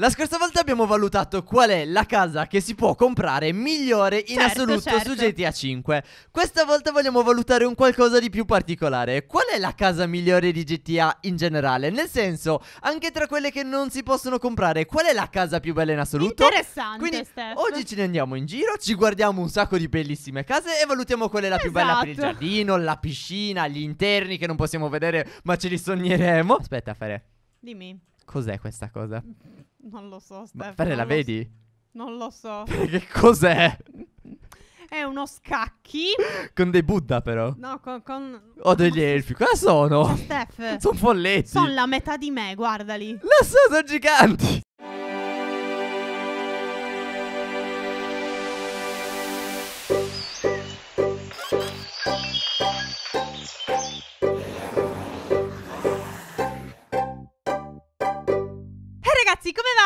La scorsa volta abbiamo valutato qual è la casa che si può comprare migliore in certo, assoluto certo. su GTA 5. Questa volta vogliamo valutare un qualcosa di più particolare. Qual è la casa migliore di GTA in generale? Nel senso, anche tra quelle che non si possono comprare, qual è la casa più bella in assoluto? Interessante, Quindi Steph. oggi ce ne andiamo in giro, ci guardiamo un sacco di bellissime case e valutiamo qual è la esatto. più bella per il esatto. giardino, la piscina, gli interni che non possiamo vedere, ma ce li sogneremo. Aspetta, Fare. Dimmi. Cos'è questa cosa? Mm, non lo so, Steph. Ma la vedi? S- non lo so. che cos'è? È uno scacchi. Con dei Buddha, però. No, con. con... Ho degli elfi. Cosa sono? Steph. Sono folletti. Sono la metà di me, guardali. Lo so, sono giganti.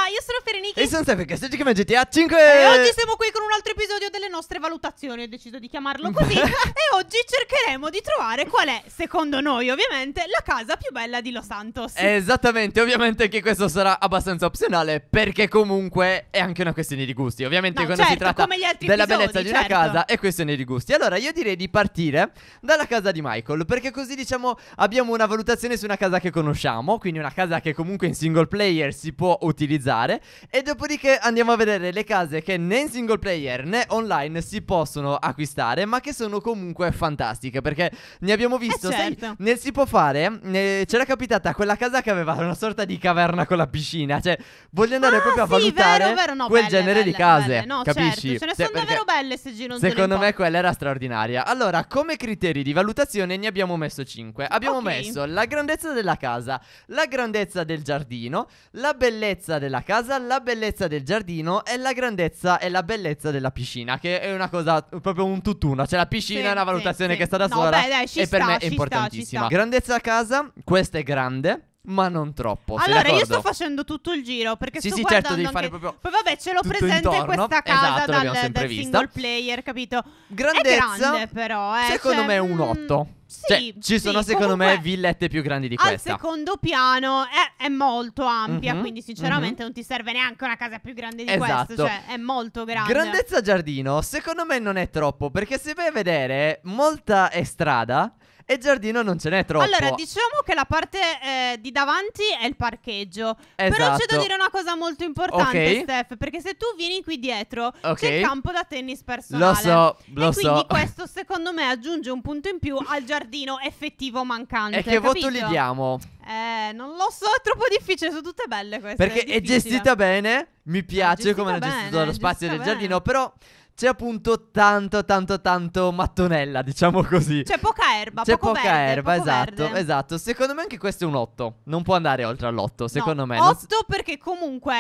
io sono Fereniki. E sono Stefano, che oggi chiama GTA 5. E oggi siamo qui con un altro episodio delle nostre valutazioni. Ho deciso di chiamarlo così. e oggi cercheremo di trovare qual è, secondo noi ovviamente, la casa più bella di Los Santos. Esattamente, ovviamente che questo sarà abbastanza opzionale perché comunque è anche una questione di gusti. Ovviamente no, quando certo, si tratta della episodi, bellezza di una certo. casa è questione di gusti. Allora io direi di partire dalla casa di Michael perché così diciamo abbiamo una valutazione su una casa che conosciamo, quindi una casa che comunque in single player si può utilizzare utilizzare E dopodiché andiamo a vedere le case che né in single player né online si possono acquistare Ma che sono comunque fantastiche Perché ne abbiamo eh, visto eh certo. sai, Nel si può fare eh, C'era capitata quella casa che aveva una sorta di caverna con la piscina Cioè voglio andare ah, proprio sì, a valutare vero, vero. No, quel belle, genere belle, di case belle. No capisci? Certo. ce ne cioè, sono Se, davvero belle se gironzolano Secondo me quella era straordinaria Allora come criteri di valutazione ne abbiamo messo 5 Abbiamo okay. messo la grandezza della casa La grandezza del giardino La bellezza della casa, la bellezza del giardino e la grandezza e la bellezza della piscina, che è una cosa proprio un tutt'uno, Cioè la piscina sì, è una valutazione sì, che sta da no, sola beh, dai, e sta, per me è importantissima. Sta, sta. Grandezza casa, questa è grande. Ma non troppo. Allora, io sto facendo tutto il giro perché sì, sto sì, certo, devi fare proprio. Poi vabbè, ce l'ho presente intorno. questa esatto, casa esatto, dal, dal single player, capito? Grandezza, è grande, però. Eh. Secondo cioè, me è un 8. Mm. Cioè, sì, ci sono sì, secondo me villette più grandi di questa. Al secondo piano è, è molto ampia, mm-hmm, quindi sinceramente mm-hmm. non ti serve neanche una casa più grande di esatto. questa, cioè è molto grande. Grandezza giardino, secondo me non è troppo, perché se vai a vedere molta è strada e giardino non ce n'è troppo. Allora, diciamo che la parte eh, di davanti è il parcheggio. Esatto. Però c'è da esatto. dire una cosa molto importante, okay. Steph, perché se tu vieni qui dietro okay. c'è il campo da tennis personale. Lo so, lo quindi so. Quindi questo secondo me aggiunge un punto in più al giardino effettivo mancante. E che capito? voto gli diamo? Eh, non lo so, è troppo difficile, sono tutte belle queste. Perché è, è gestita bene, mi piace come hanno gestito lo spazio del bene. giardino, però c'è appunto tanto, tanto, tanto mattonella, diciamo così. C'è poca erba, c'è poca verde, erba, esatto, verde. esatto. Secondo me anche questo è un 8. Non può andare oltre all'8, secondo no, me. 8 si... perché comunque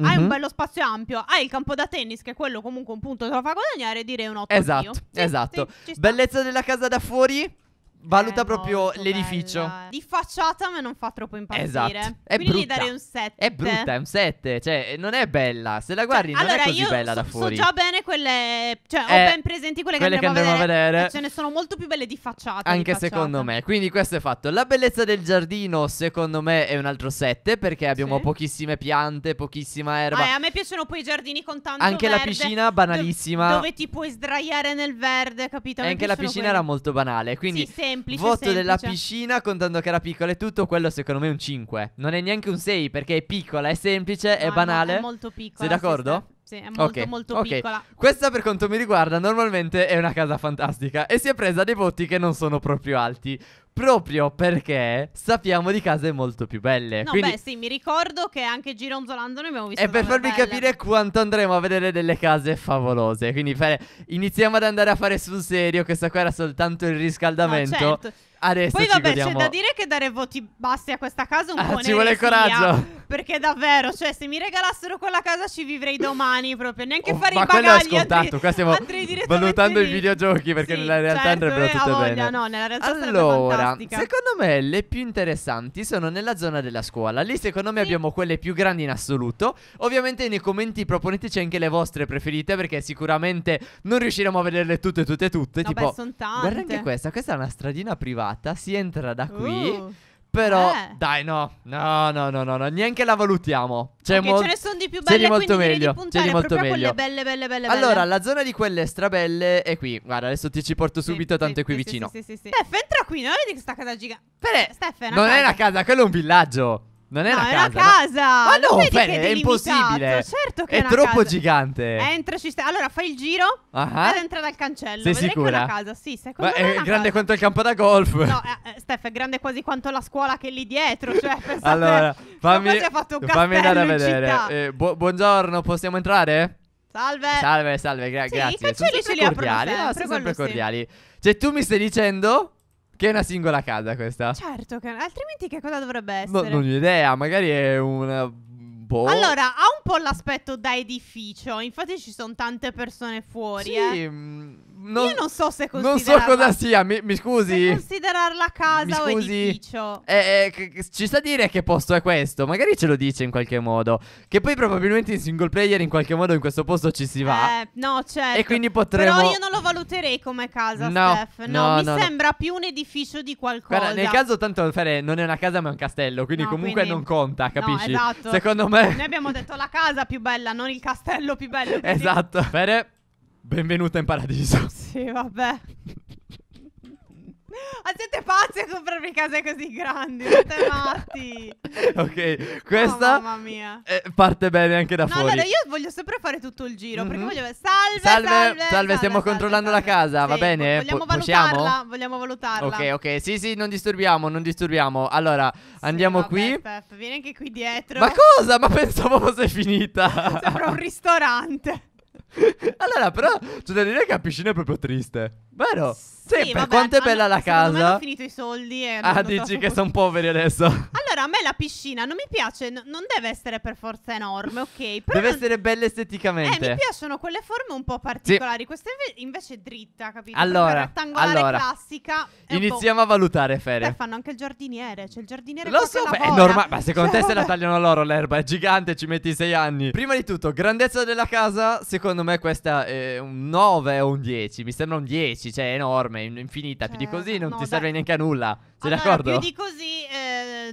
hai mm-hmm. un mhm. bello spazio ampio, hai il campo da tennis che è quello comunque un punto te lo fa guadagnare direi un 8 Esatto, sì, esatto. Sì, Bellezza della casa da fuori? Valuta eh, proprio l'edificio. Bella. Di facciata, ma non fa troppo impazzire. Esatto. È Quindi brutta. gli darei un 7. È brutta, è un 7. Cioè, non è bella. Se la cioè, guardi, cioè, non allora, è così bella so, da fuori. So già bene quelle. Cioè, eh, ho ben presenti quelle, quelle che andremo, che andremo a vedere. vedere. Ce ne sono molto più belle di facciata. Anche di secondo me. Quindi, questo è fatto. La bellezza del giardino, secondo me, è un altro 7. Perché abbiamo sì. pochissime piante, pochissima erba. Ah, a me piacciono poi i giardini con tanto Anche verde, la piscina, banalissima. Dove, ti puoi sdraiare nel verde, capito? Anche la piscina quelle. era molto banale. Quindi, sì, sì semplice. Voto semplice. della piscina contando che era piccola e tutto, quello secondo me è un 5. Non è neanche un 6 perché è piccola, è semplice, no, è banale. No, è molto piccola. Sei d'accordo? Sì, sì, è molto okay, molto okay. piccola. Questa per quanto mi riguarda normalmente è una casa fantastica e si è presa dei voti che non sono proprio alti proprio perché sappiamo di case molto più belle. No, Quindi, beh, sì, mi ricordo che anche gironzolando ne abbiamo visto. E per farvi belle. capire quanto andremo a vedere delle case favolose. Quindi fare, iniziamo ad andare a fare sul serio. Questa qua era soltanto il riscaldamento. No, certo. Adesso Poi vabbè, godiamo... c'è da dire che dare voti bassi a questa casa un ah, po' ci vuole coraggio. Perché davvero, cioè, se mi regalassero quella casa ci vivrei domani proprio, neanche oh, fare i bagagli. Ma quello è scontato, qua stiamo valutando lì. i videogiochi perché sì, nella realtà certo, andrebbero eh, tutte voglia, bene. No, nella realtà allora, secondo me le più interessanti sono nella zona della scuola. Lì secondo me sì. abbiamo quelle più grandi in assoluto. Ovviamente nei commenti proponeteci anche le vostre preferite perché sicuramente non riusciremo a vederle tutte tutte tutte, no, tipo beh, Guarda anche questa, questa è una stradina privata fatta, si entra da qui. Uh. Però, eh. dai, no. no, no, no, no, no, neanche la valutiamo. C'è okay, mol- ce ne sono di più belle, c'è di molto meglio. C'è di molto meglio. Belle, belle, belle, allora, la zona di quelle strabelle è qui. Guarda, adesso ti ci porto subito, sì, tanto sì, è qui sì, vicino. Sì, sì, sì. Steph, entra qui, non vedi questa casa gigante. Steph, non casa. è una casa, quello è un villaggio. Non è no, una è casa. casa. No. Ma no, Fede, è, è impossibile. Certo che è, è troppo casa. gigante. Entra, ci sta. Allora fai il giro uh ah -huh. Ah. ed entra dal cancello. Sei Vedrai sicura? Che è una casa. Sì, secondo Ma me è, grande casa. quanto il campo da golf. No, eh, eh, Steph, è grande quasi quanto la scuola che è lì dietro, cioè allora, fammi fammi andare a vedere. Eh, bu buongiorno, possiamo entrare? Salve. Salve, salve, gra sì, grazie. Sono sempre cordiali, sempre, no, sempre cordiali. Cioè tu mi stai dicendo che è una singola casa questa? Certo, che... altrimenti che cosa dovrebbe essere? No, non ho idea, magari è una Boh. Allora, ha un po' l'aspetto da edificio. Infatti, ci sono tante persone fuori. Sì, eh. mh, mm, non, Io non so se considerarla Non so cosa sia, mi, mi scusi. Se considerarla casa mi scusi, o edificio. Eh, eh, ci sa dire che posto è questo. Magari ce lo dice in qualche modo. Che poi probabilmente in single player in qualche modo in questo posto ci si va. Eh, no, certo. E quindi potremmo... Però io non lo valuterei come casa, no, Steph. No, no mi no, sembra più un edificio di qualcosa. Guarda, nel caso tanto Fere non è una casa ma è un castello, quindi comunque quindi... non conta, capisci? esatto. Secondo me... Noi abbiamo detto la casa più bella, non il castello più bello. Quindi... Esatto. Fere... Benvenuta in paradiso. Sì, vabbè. Ma siete pazzi a comprarmi case così grandi, siete matti. ok, questa Oh, mamma mia. eh, parte bene anche da No, fuori. no, no, io voglio sempre fare tutto il giro perché mhm. voglio salve, salve, Salve, salve, salve, stiamo salve, controllando salve. la casa, va bene? Vogliamo Po- valutarla, vogliamo valutarla. Ok, ok, sì, sì, non disturbiamo, non disturbiamo. Allora, Sì, andiamo vabbè, qui. Steph, vieni anche qui dietro. Ma cosa? Ma pensavo fosse finita. Sembra un ristorante allora, però, c'è da dire che la piscina è proprio triste. Vero? Sì, per vabbè, quanto è bella hanno, la casa. Me hanno finito i soldi e Ah, dici che sono poveri adesso. Allora, allora, a me la piscina non mi piace, n- non deve essere per forza enorme, ok? Però deve non- essere bella esteticamente. Eh, mi piacciono quelle forme un po' particolari. Questa inve- invece è dritta, capito? Allora, rettangolare allora, classica. Iniziamo a valutare, Beh, fanno anche il giardiniere. C'è cioè il giardiniere Lo so, che ma è normale. Ma secondo Cioè, te se la tagliano loro l'erba? È gigante, ci metti sei anni. Prima di tutto, grandezza della casa. Secondo me questa è un 9 o un 10. Mi sembra un 10, cioè enorme, in- infinita. Più di cioè, così non no, ti dai. serve neanche a nulla. Sei Allora, d'accordo? Più di così eh,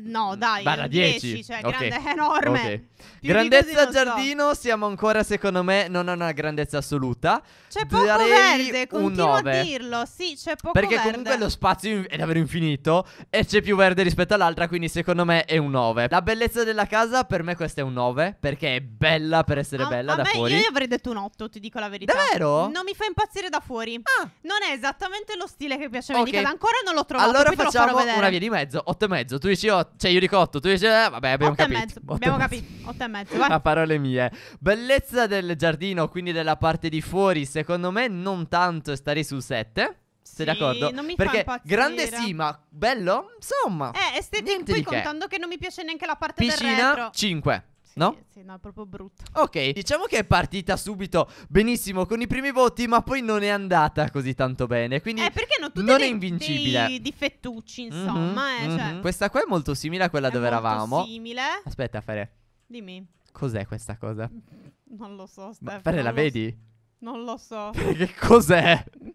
no, mm, dai, barra 10, eh, 10 cioè okay. grande, enorme. Okay. Grandezza giardino, so. siamo ancora secondo me non ha una grandezza assoluta. C'è poco Darei verde, continuo a dirlo. Sì, c'è poco Perché verde. comunque lo spazio è davvero infinito e c'è più verde rispetto all'altra, quindi secondo me è un 9. La bellezza della casa per me questa è un 9 perché è bella per essere a, bella a da me, fuori. Io avrei detto un 8, ti dico la verità. Davvero? Non mi fa impazzire da fuori. Ah. Non è esattamente lo stile che piaceva okay. di casa, ancora non l'ho trovato, Allora facciamo una via di mezzo, 8 e mezzo. Tu dici 8 cioè io dico 8, tu dici, eh, vabbè, abbiamo otto capito. E mezzo. abbiamo capito, 8 e mezzo, vai. A parole mie. Bellezza del giardino, quindi della parte di fuori, secondo me non tanto starei su 7. Sei sì, d'accordo? Non mi Perché fa impazzire. grande sì, ma bello? Insomma. Eh, estetica, poi contando che. che non mi piace neanche la parte Piscina, del retro. 5. No? Sì, no, è proprio brutto. Ok, diciamo che è partita subito benissimo con i primi voti, ma poi non è andata così tanto bene. Quindi eh, perché no, non dei, è invincibile. Dei difettucci, mhm, insomma. Mm-hmm, eh, mm-hmm. Cioè. Mhm. Questa qua è molto simile a quella è dove eravamo. simile. Aspetta, Fare. Dimmi. Cos'è questa cosa? Non lo so, Steph. Fere, la so. vedi? Non lo so. che cos'è?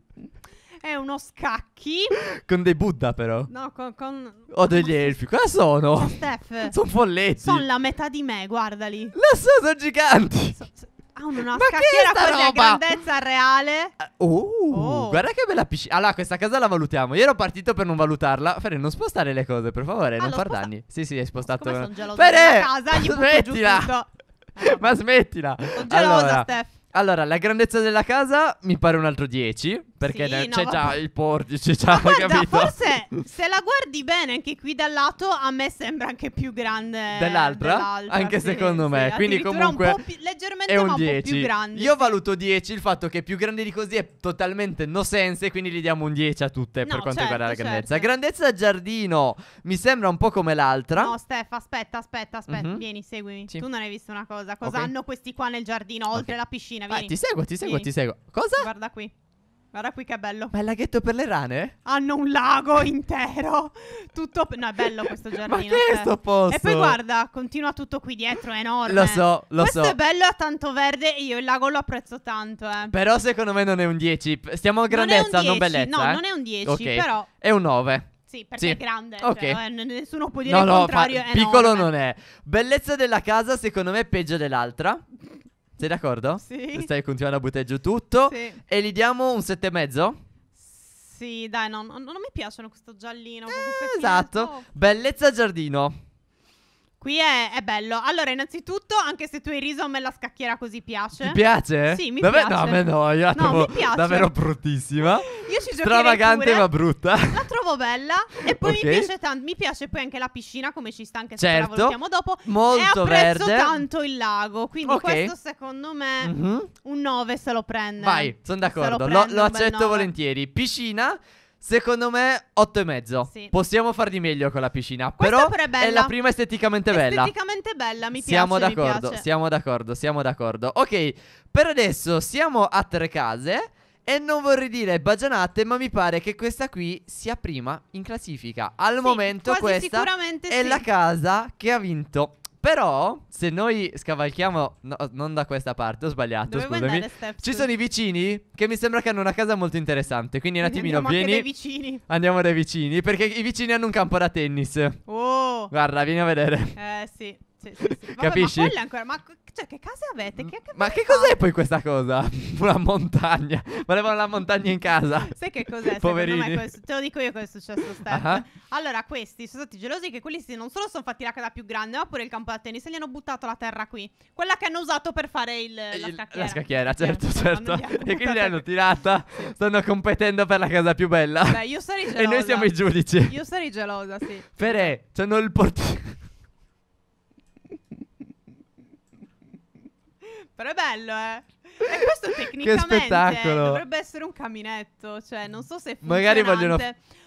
È uno scacchi. Con dei Buddha, però. No, con. con... Ho degli elfi. Cosa sono? Steph. Sono folletti. Sono la metà di me, guardali. La sono giganti. So, so... Ah, una scacchiera con la grandezza reale. Oh, oh, guarda che bella piscina. Allora, questa casa la valutiamo. Io ero partito per non valutarla. Fere, non spostare le cose, per favore. Ah, non far sposta... danni. Sì, sì, hai spostato. Ma sono gelosa Fere, casa, gli smettila. Ma smettila. Sono gelosa, allora, Steph. Allora, la grandezza della casa mi pare un altro 10. Perché sì, no, c'è già il portice, già, guarda, capito? forse se la guardi bene anche qui dal lato, a me sembra anche più grande dell'altra. dell'altra anche sì, secondo me. Sì, Quindi comunque un po pi- leggermente è un, un 10. più grande. Io valuto 10, il fatto che più grande di così è totalmente no sense, quindi gli diamo un 10 a tutte no, per quanto certo, riguarda la certo, certo. grandezza. Certo. Grandezza giardino mi sembra un po' come l'altra. No, Stef, aspetta, aspetta, aspetta, mm-hmm. vieni, seguimi. Sì. Tu non hai visto una cosa, cosa okay. hanno questi qua nel giardino oltre okay. la piscina, vieni. Ah, ti seguo, ti seguo, vieni. ti seguo. Cosa? Guarda qui. Guarda qui che bello. Ma il laghetto per le rane? Hanno un lago intero. Tutto. No, è bello questo giardino. Ma che è eh. sto posto? E poi guarda, continua tutto qui dietro, è enorme. Lo so, lo questo so. Questo è bello, ha tanto verde. Io il lago lo apprezzo tanto, eh. Però secondo me non è un 10. Stiamo a grandezza, non, non bellezza. No, eh? non è un 10, okay. però. È un 9. Sì, perché sì. è grande. Ok. Cioè, eh, nessuno può dire no, il no, contrario. No, piccolo non è. Bellezza della casa, secondo me, è peggio dell'altra. Sei d'accordo? Sì. Stai continuando a buttare giù tutto. Sì. E gli diamo un e mezzo? Sì, dai, no, no, non mi piacciono questo giallino. Eh, esatto. Bellezza giardino. Qui è, è, bello. Allora, innanzitutto, anche se tu hai riso, a me la scacchiera così piace. Ti piace? Sì, mi Vabbè, piace. No, a me no, io la no, trovo davvero bruttissima. io ci giocherei Stravagante pure. ma brutta. La trovo bella. E poi okay. mi piace tanto. Mi piace poi anche la piscina, come ci sta anche se certo. la valutiamo dopo. Molto verde. E apprezzo verde. tanto il lago. Quindi okay. questo, secondo me, mm-hmm. un 9 se lo prende. Vai, sono d'accordo. Lo, prende, lo accetto volentieri. Piscina. Secondo me 8 e mezzo. Sì. Possiamo far di meglio con la piscina. Questa però, però è, è, la prima esteticamente bella. Esteticamente bella, mi siamo piace. Siamo d'accordo, siamo d'accordo, siamo d'accordo. Ok, per adesso siamo a tre case. E non vorrei dire bagianate, ma mi pare che questa qui sia prima in classifica. Al sì, momento questa è sì. la casa che ha vinto però, se noi scavalchiamo, no, non da questa parte, ho sbagliato, Dovevo scusami. Ci sono i vicini che mi sembra che hanno una casa molto interessante. Quindi un attimino andiamo vieni. Andiamo dai vicini. Andiamo dai vicini, perché i vicini hanno un campo da tennis. Oh. Guarda, vieni a vedere. Eh, sì. Sì, sì, sì. Vabbè, Capisci? Ma, ancora, ma cioè, che case avete? Che, che ma che fate? cos'è poi questa cosa? Una montagna. Volevano la montagna in casa. Sai che cos'è? Poverini. Questo, te lo dico io cosa è successo, Steph. Uh-huh. Allora, questi sono stati gelosi che quelli non solo sono fatti la casa più grande, ma pure il campo da tennis. E gli hanno buttato la terra qui. Quella che hanno usato per fare il, la scacchiera. la scacchiera, certo, eh, certo. E quindi l'hanno tirata. Stanno competendo per la casa più bella. Beh, io sarei gelosa. E noi siamo i giudici. Io sarei gelosa, sì. Perè, c'hanno il portiere però è bello, eh. E questo tecnicamente dovrebbe essere un caminetto, cioè non so se Magari vogliono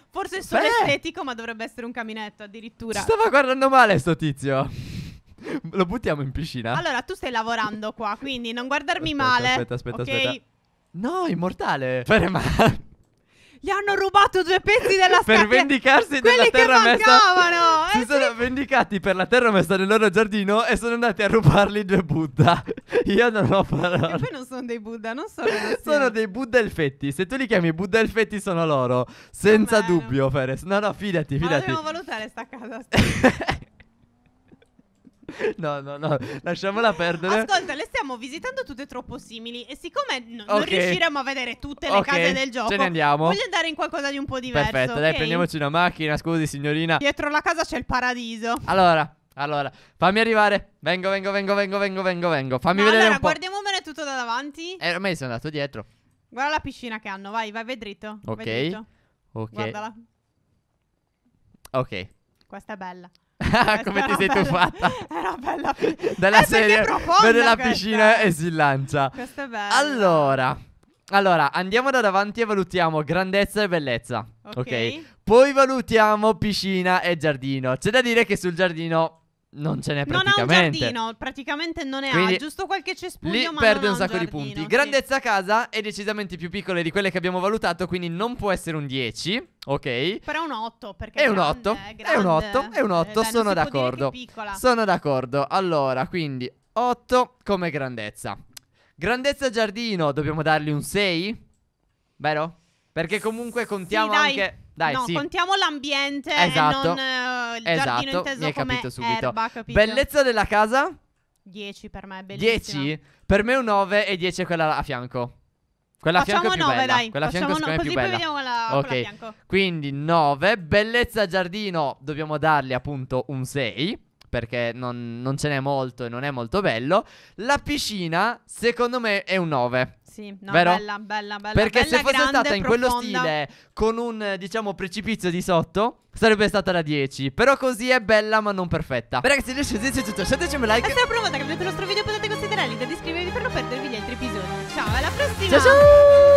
Forse è solo Beh. estetico, ma dovrebbe essere un caminetto addirittura. Stava guardando male sto tizio. Lo buttiamo in piscina. Allora, tu stai lavorando qua, quindi non guardarmi aspetta, male. Aspetta, aspetta, okay? aspetta. No, immortale. Fare male. Gli hanno rubato due pezzi della stella. per vendicarsi della Quelli terra che messa. mancavano. Si eh, sono sì. vendicati per la terra messa nel loro giardino e sono andati a rubarli due Buddha. Io non ho parole. E poi non sono dei Buddha, non so sono. sono dei Buddha elfetti. Se tu li chiami Buddha elfetti sono loro. Senza Vabbè, dubbio, no. Perez. No, no, fidati, fidati. Ma dobbiamo valutare sta casa. No, no, no, lasciamola perdere. Ascolta, le stiamo visitando tutte troppo simili e siccome n- non riusciremo a vedere tutte le Ok, case del gioco, ce ne andiamo. voglio andare in qualcosa di un po' diverso. Perfetto, dai, prendiamoci una macchina, scusi signorina. Dietro la casa c'è il paradiso. Allora, allora, fammi arrivare. Vengo, vengo, vengo, vengo, vengo, vengo, vengo. Fammi No, vedere allora, un po'. guardiamo bene tutto da davanti. Eh, ormai sono andato dietro. Guarda la piscina che hanno, vai, vai, vai Ok. Vai Ok. Guardala, Ok. questa è bella. Come ti sei tuffata? Eh, è una bella piscina. Dalla serie, vede la piscina e si lancia. Questo è bello. Allora, allora, andiamo da davanti e valutiamo grandezza e bellezza. Ok. okay? Poi valutiamo piscina e giardino. C'è da dire che sul giardino non ce n'è praticamente. Non ha un giardino, praticamente non ne Quindi ha, giusto qualche cespuglio, lì perde un, un sacco giardino, di punti. Sì. Grandezza casa è decisamente più piccola di quelle che abbiamo valutato, quindi non può essere un 10, ok? Però un 8, perché è, grande, un 8, è, è un 8, è, un 8, eh, è un 8, sono d'accordo. Sono d'accordo. Allora, quindi 8 come grandezza. Grandezza giardino, dobbiamo dargli un 6? Vero? Perché comunque contiamo sì, anche dai, no, sì. contiamo l'ambiente esatto. non uh, il esatto. giardino inteso come erba, capito? Bellezza della casa? 10 per me è bellissima. 10? Per me un 9 e 10 quella a fianco. Quella Facciamo a fianco è più 9, dai. Quella Facciamo fianco no, così poi vediamo quella, okay. quella fianco. Quindi 9, bellezza giardino, dobbiamo dargli appunto un 6 perché non, non ce n'è molto e non è molto bello. La piscina, secondo me, è un 9. Sì, no, Vero? bella, bella, bella. Perché bella, se fosse grande, stata in profonda. quello stile, con un, diciamo, precipizio di sotto, sarebbe stata la 10. Però così è bella, ma non perfetta. Beh, ragazzi, se vi è piaciuto, lasciateci un like. E se la prima volta che vedete il nostro video potete considerare di iscrivervi per non perdervi gli altri episodi. Ciao, alla prossima! Ciao, ciao!